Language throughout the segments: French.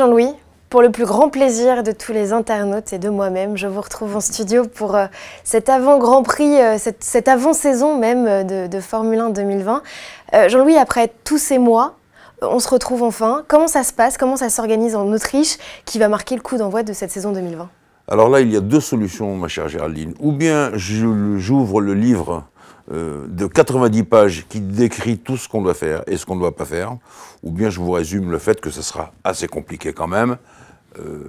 Jean-Louis. Pour le plus grand plaisir de tous les internautes et de moi-même, je vous retrouve en studio pour euh, cet avant-Grand Prix, euh, cette, avant-saison même euh, de, Formule 1 2020. Jean-Louis, après tous ces mois, on se retrouve enfin. Comment ça se passe Comment ça s'organise en Autriche qui va marquer le coup d'envoi de cette saison 2020 Alors là, il y a deux solutions, ma chère Géraldine. Ou bien j'ouvre le livre euh, de 90 pages qui décrit tout ce qu'on doit faire et ce qu'on ne doit pas faire, ou bien je vous résume le fait que ce sera assez compliqué quand même. Euh,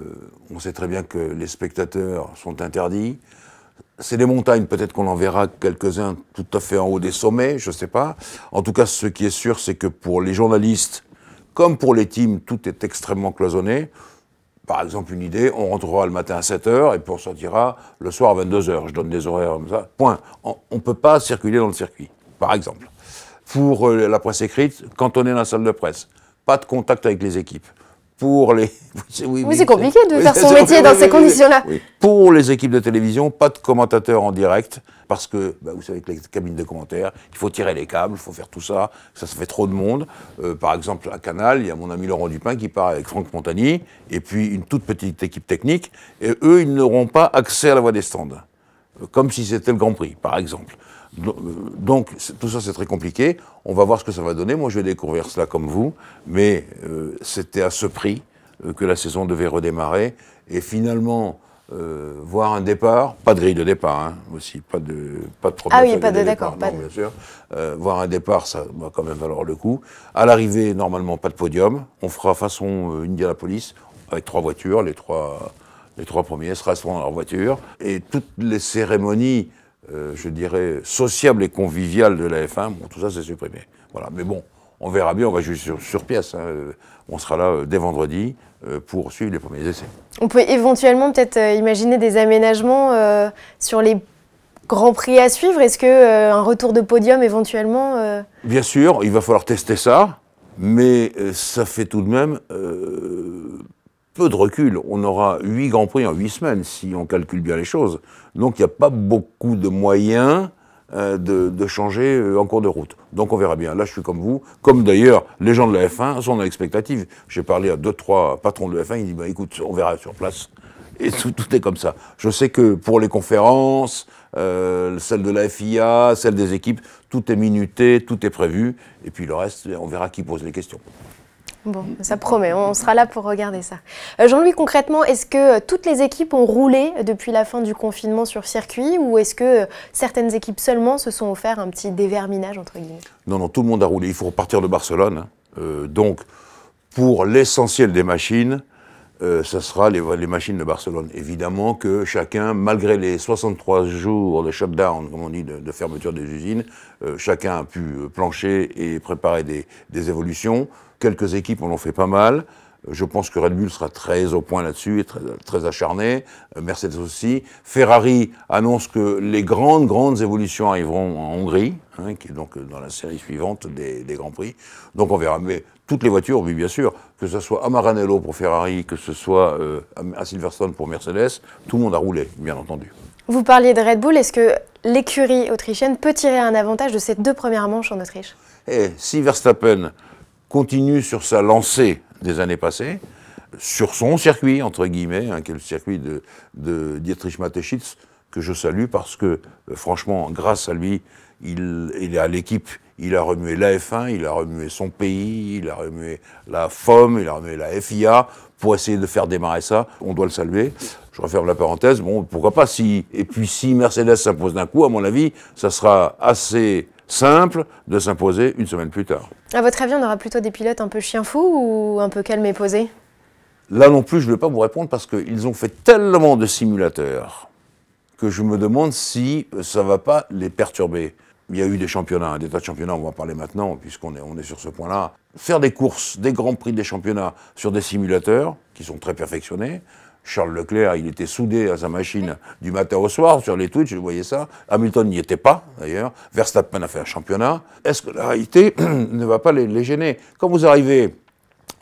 on sait très bien que les spectateurs sont interdits. C'est des montagnes, peut-être qu'on en verra quelques-uns tout à fait en haut des sommets, je ne sais pas. En tout cas, ce qui est sûr, c'est que pour les journalistes, comme pour les teams, tout est extrêmement cloisonné par exemple, une idée, on rentrera le matin à 7h et puis on sortira le soir à 22h. Je donne des horaires comme ça. Point. On ne peut pas circuler dans le circuit, par exemple. Pour euh, la presse écrite, quand on est dans la salle de presse, pas de contact avec les équipes pour les. Oui, c'est compliqué de faire son métier dans ces conditions-là. Pour les équipes de télévision, pas de commentateurs en direct, parce que bah, vous savez que les cabines de commentaires, il faut tirer les câbles, il faut faire tout ça, ça se fait trop de monde. Euh, par exemple, à Canal, il y a mon ami Laurent Dupin qui part avec Franck Montagny, et puis une toute petite équipe technique, et eux, ils n'auront pas accès à la voie des stands, euh, comme si c'était le Grand Prix, par exemple. Donc, euh, tout ça, c'est très compliqué. On va voir ce que ça va donner. Moi, je vais découvrir cela comme vous. Mais euh, c'était à ce prix euh, que la saison devait redémarrer. Et finalement, voir un départ, pas de grille de départ, hein, aussi, pas de, pas de problème. Ah oui, pas de, d'accord, pas bien sûr. voir un départ, ça va quand même valoir le coup. À l'arrivée, normalement, pas de podium. On fera façon police avec trois voitures, les trois les trois premiers se resteront dans leur voiture. Et toutes les cérémonies euh, je dirais, sociable et convivial de la F1, tout ça c'est supprimé. Voilà. Mais bon, on verra bien, on va juste sur, pièce. Hein. Euh, on sera là euh, dès vendredi pour suivre les premiers essais. On peut éventuellement peut-être imaginer des aménagements sur les grands prix à suivre. Est-ce que un retour de podium éventuellement Bien sûr, il va falloir tester ça, mais ça fait tout de même peu de recul. On aura huit Grands Prix en huit semaines, si on calcule bien les choses. Donc il n'y a pas beaucoup de moyens euh, de, changer euh, en cours de route. Donc on verra bien. Là, je suis comme vous, comme d'ailleurs les gens de la F1 sont dans l'expectative. J'ai parlé à deux, trois patrons de la F1, ils disent, bah, écoute, on verra sur place. Et tout, est comme ça. Je sais que pour les conférences, euh, celle de la FIA, celle des équipes, tout est minuté, tout est prévu. Et puis le reste, on verra qui pose les questions. Bon, ça promet, on sera là pour regarder ça. Euh, Jean-Louis, concrètement, est-ce que euh, toutes les équipes ont roulé euh, depuis la fin du confinement sur circuit ou est-ce que certaines équipes seulement se sont offert un petit déverminage, entre guillemets Non, non, tout le monde a roulé. Il faut repartir de Barcelone. Hein. donc, pour l'essentiel des machines, ce euh, sera les, machines de Barcelone. Évidemment que chacun, malgré les 63 jours de shutdown, comme on dit, de, fermeture des usines, euh, chacun a pu euh, plancher et préparer des, évolutions. Quelques équipes en ont fait pas mal. Je pense que Red Bull sera très au point là-dessus et très, acharné. Mercedes aussi. Ferrari annonce que les grandes, grandes évolutions arriveront en Hongrie, hein, qui est donc dans la série suivante des, des Grands Prix. Donc on verra toutes les voitures, oui, bien sûr, que ce soit à Maranello pour Ferrari, que ce soit euh, à Silverstone pour Mercedes, tout le monde a roulé, bien entendu. Vous parliez de Red Bull, est-ce que l'écurie autrichienne peut tirer un avantage de ces deux premières manches en Autriche Et eh, Si Verstappen continue sur sa lancée des années passées, sur son circuit, entre guillemets, hein, qui est le circuit de, Dietrich Mateschitz, que je salue parce que, euh, franchement, grâce à lui, il, il est à l'équipe, il a remué l'AF1, il a remué son pays, il a remué la FOM, il a remué la FIA pour essayer de faire démarrer ça. On doit le saluer. Je referme la parenthèse. Bon, pourquoi pas si. Et puis si Mercedes s'impose d'un coup, à mon avis, ça sera assez simple de s'imposer une semaine plus tard. À votre avis, on aura plutôt des pilotes un peu chien fous ou un peu calmes et posés Là non plus, je ne vais pas vous répondre parce qu'ils ont fait tellement de simulateurs que je me demande si ça ne va pas les perturber. Il y a eu des championnats, des tas de championnats, on va en parler maintenant, puisqu'on est, on est sur ce point-là. Faire des courses, des grands prix des championnats sur des simulateurs, qui sont très perfectionnés. Charles Leclerc, il était soudé à sa machine du matin au soir sur les Twitch, vous voyais ça. Hamilton n'y était pas, d'ailleurs. Verstappen a fait un championnat. Est-ce que la réalité ne va pas les, gêner Quand vous arrivez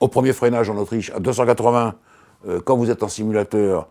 au premier freinage en Autriche à 280, euh, quand vous êtes en simulateur,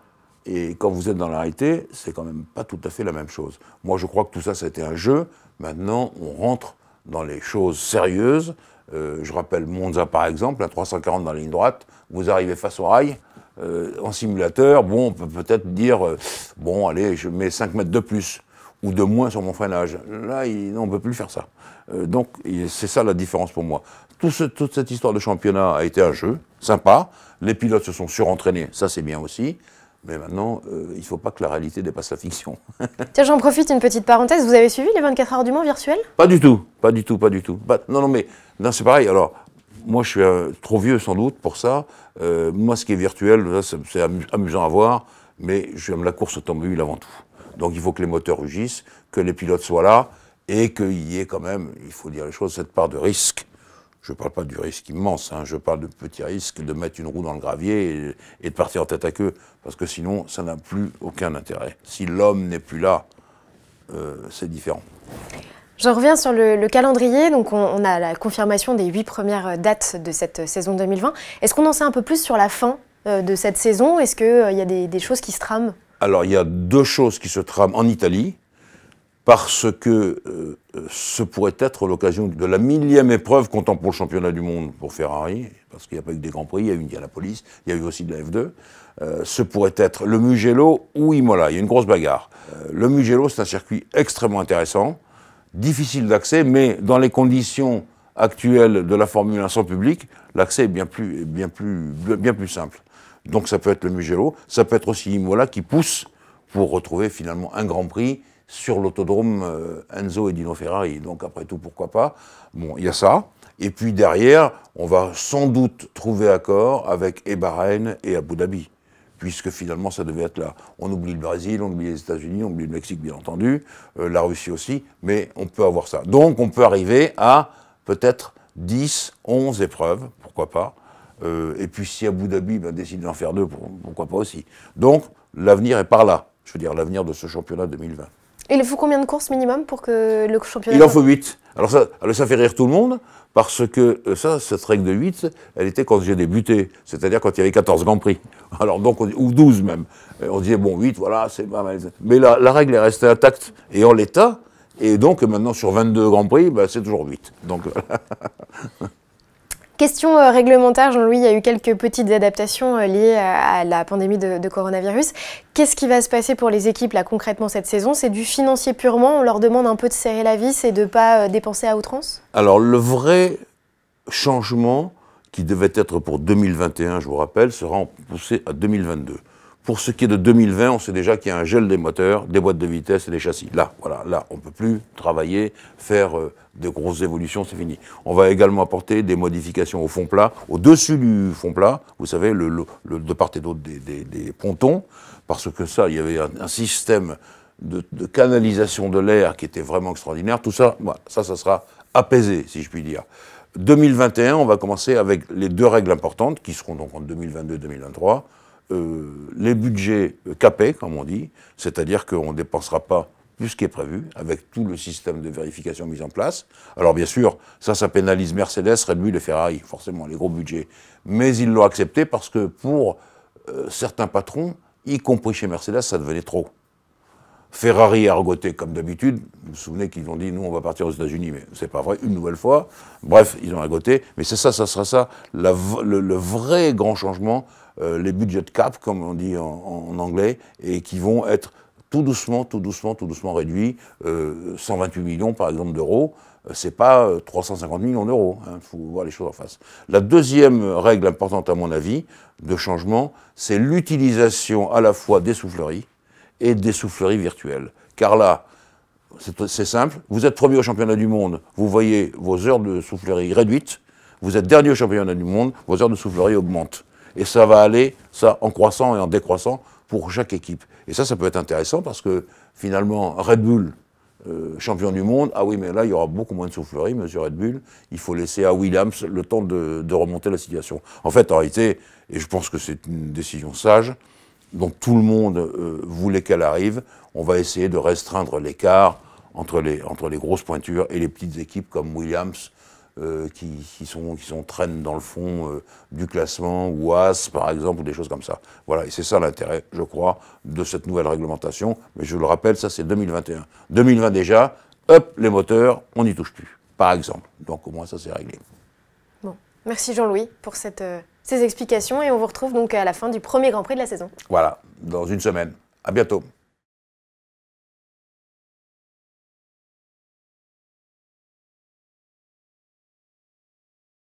et quand vous êtes dans la réalité, c'est quand même pas tout à fait la même chose. Moi, je crois que tout ça, ça c'était un jeu. Maintenant, on rentre dans les choses sérieuses. Euh, je rappelle Monza par exemple, à 340 dans la ligne droite, vous arrivez face au rail. Euh, en simulateur, bon, on peut peut-être dire, euh, bon, allez, je mets 5 mètres de plus ou de moins sur mon freinage. Là, on ne peut plus faire ça. donc, c'est ça la différence pour moi. Tout toute cette histoire de championnat a été un jeu, sympa. Les pilotes se sont surentraînés, ça c'est bien aussi. Mais maintenant, euh, il ne faut pas que la réalité dépasse la fiction. Tiens, j'en profite, une petite parenthèse. Vous avez suivi les 24 heures du Mans virtuel Pas du tout, pas du tout, pas du tout. Bah, non, non, mais c'est pareil. Alors, moi, je suis euh, trop vieux sans doute pour ça. Euh, moi, ce qui est virtuel, c'est amusant à voir, mais j'aime la course automobile avant tout. Donc, il faut que les moteurs rugissent, que les pilotes soient là, et qu'il y ait quand même, il faut dire les choses, cette part de risque je ne parle pas du risque immense, hein. je parle de petit risque de mettre une roue dans le gravier et, de partir en tête à queue, parce que sinon, ça n'a plus aucun intérêt. Si l'homme n'est plus là, euh, c'est différent. Je reviens sur le, calendrier. Donc, on, a la confirmation des huit premières dates de cette saison 2020. Est-ce qu'on en sait un peu plus sur la fin euh, de cette saison Est-ce qu'il euh, y a des, des, choses qui se trament Alors, il y a deux choses qui se trament en Italie parce que euh, ce pourrait être l'occasion de la millième épreuve comptant pour le championnat du monde pour Ferrari, parce qu'il n'y a pas eu que des grands prix, il y a eu une police, il y a eu aussi de la F2. Euh, ce pourrait être le Mugello ou Imola, il y a une grosse bagarre. Euh, le Mugello, c'est un circuit extrêmement intéressant, difficile d'accès, mais dans les conditions actuelles de la Formule 1 sans public, l'accès est bien plus, bien, plus, bien plus simple. Donc ça peut être le Mugello, ça peut être aussi Imola qui pousse pour retrouver finalement un Grand Prix sur l'autodrome euh, Enzo et Dino Ferrari. Donc après tout, pourquoi pas Bon, il y a ça. Et puis derrière, on va sans doute trouver accord avec et et Abu Dhabi, puisque finalement ça devait être là. On oublie le Brésil, on oublie les États-Unis, on oublie le Mexique bien entendu, euh, la Russie aussi, mais on peut avoir ça. Donc on peut arriver à peut-être 10, 11 épreuves, pourquoi pas. Euh, et puis si Abu Dhabi ben, décide d'en faire deux, pourquoi pas aussi. Donc l'avenir est par là je veux dire, l'avenir de ce championnat 2020. Il faut combien de courses minimum pour que le championnat... Il en faut 8. Alors ça, ça fait rire tout le monde, parce que euh, ça, cette règle de 8, elle était quand j'ai débuté, c'est-à-dire quand il y avait 14 Grands Prix, alors donc, ou 12 même. on disait, bon, 8, voilà, c'est pas mal. Mais la, règle est restée intacte, et en l'état, et donc maintenant sur 22 Grands Prix, ben, c'est toujours 8. Donc Question euh, réglementaire, Jean-Louis, il y a eu quelques petites adaptations euh, liées euh, à la pandémie de, coronavirus. Qu'est-ce qui va se passer pour les équipes là concrètement cette saison C'est du financier purement, on leur demande un peu de serrer la vis et de ne pas dépenser à outrance Alors le vrai changement qui devait être pour 2021, je vous rappelle, sera poussé à 2022. Pour ce qui est de 2020, on sait déjà qu'il y a un gel des moteurs, des boîtes de vitesse et des châssis. Là, voilà, là, on ne peut plus travailler, faire euh, de grosses évolutions, c'est fini. On va également apporter des modifications au fond plat, au-dessus du fond plat, vous savez, le, de part et d'autre des, pontons, parce que ça, il y avait un, système de, canalisation de l'air qui était vraiment extraordinaire. Tout ça, bah, ça, ça sera apaisé, si je puis dire. 2021, on va commencer avec les deux règles importantes, qui seront donc en 2022-2023. Euh, les budgets capés, comme on dit, c'est-à-dire qu'on ne dépensera pas plus qui est prévu, avec tout le système de vérification mis en place. Alors bien sûr, ça, ça pénalise Mercedes, Red Bull et Ferrari, forcément, les gros budgets. Mais ils l'ont accepté parce que pour euh, certains patrons, y compris chez Mercedes, ça devenait trop. Ferrari a comme d'habitude. Vous vous souvenez qu'ils ont dit nous on va partir aux États-Unis, mais c'est pas vrai une nouvelle fois. Bref, ils ont argoté. Mais c'est ça, ça sera ça le vrai grand changement euh, les budgets cap, comme on dit en, anglais, et qui vont être tout doucement, tout doucement, tout doucement réduits. 128 euh, millions, par exemple, d'euros, euh, ce n'est pas 350 millions d'euros. Il hein, faut voir les choses en face. La deuxième règle importante, à mon avis, de changement, c'est l'utilisation à la fois des souffleries et des souffleries virtuelles. Car là, c'est simple, vous êtes premier au championnat du monde, vous voyez vos heures de soufflerie réduites, vous êtes dernier au championnat du monde, vos heures de soufflerie augmentent et ça va aller ça en croissant et en décroissant pour chaque équipe. Et ça, ça peut être intéressant parce que finalement, Red Bull, euh, champion du monde, ah oui, mais là, il y aura beaucoup moins de soufflerie, monsieur Red Bull. Il faut laisser à Williams le temps de, remonter la situation. En fait, en réalité, et je pense que c'est une décision sage, dont tout le monde euh, voulait qu'elle arrive, on va essayer de restreindre l'écart entre les, entre les grosses pointures et les petites équipes comme Williams euh, qui, sont, qui traînent dans le fond euh, du classement, ou AS par exemple, ou des choses comme ça. Voilà, et c'est ça l'intérêt, je crois, de cette nouvelle réglementation. Mais je le rappelle, ça c'est 2021. 2020 déjà, hop, les moteurs, on n'y touche plus, par exemple. Donc au moins ça c'est réglé. Bon, merci Jean-Louis pour cette, euh, ces explications et on vous retrouve donc à la fin du premier Grand Prix de la saison. Voilà, dans une semaine. À bientôt.